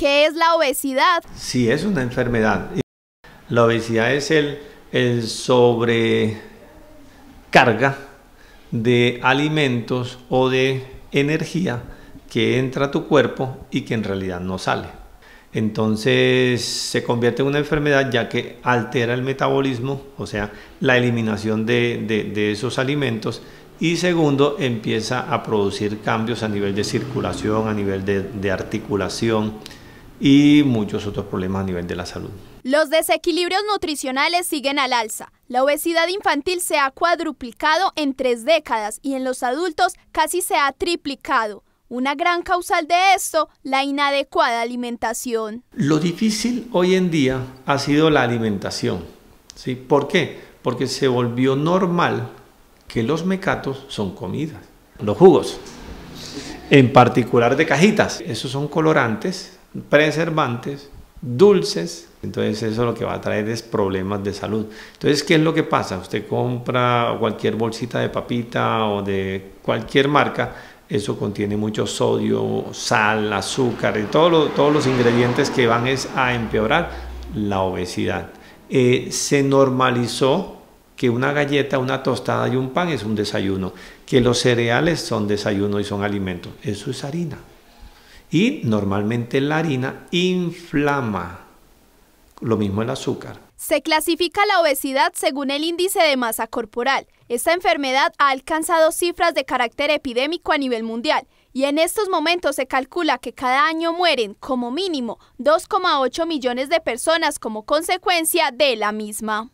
¿Qué es la obesidad? Sí, es una enfermedad. La obesidad es el, el sobrecarga de alimentos o de energía que entra a tu cuerpo y que en realidad no sale. Entonces se convierte en una enfermedad ya que altera el metabolismo, o sea, la eliminación de, esos alimentos y segundo, empieza a producir cambios a nivel de circulación, a nivel de articulación, y muchos otros problemas a nivel de la salud. Los desequilibrios nutricionales siguen al alza. La obesidad infantil se ha cuadruplicado en tres décadas y en los adultos casi se ha triplicado. Una gran causal de esto, la inadecuada alimentación. Lo difícil hoy en día ha sido la alimentación. ¿sí? ¿Por qué? Porque se volvió normal que los mecatos son comidas. Los jugos, en particular de cajitas, esos son colorantes preservantes, dulces, entonces eso lo que va a traer es problemas de salud. Entonces, ¿qué es lo que pasa? Usted compra cualquier bolsita de papita o de cualquier marca, eso contiene mucho sodio, sal, azúcar y todos los ingredientes que van es a empeorar la obesidad. Eh, se normalizó que una galleta, una tostada y un pan es un desayuno, que los cereales son desayuno y son alimentos. Eso es harina. Y normalmente la harina inflama, lo mismo el azúcar. Se clasifica la obesidad según el índice de masa corporal. Esta enfermedad ha alcanzado cifras de carácter epidémico a nivel mundial y en estos momentos se calcula que cada año mueren como mínimo 2,8 millones de personas como consecuencia de la misma.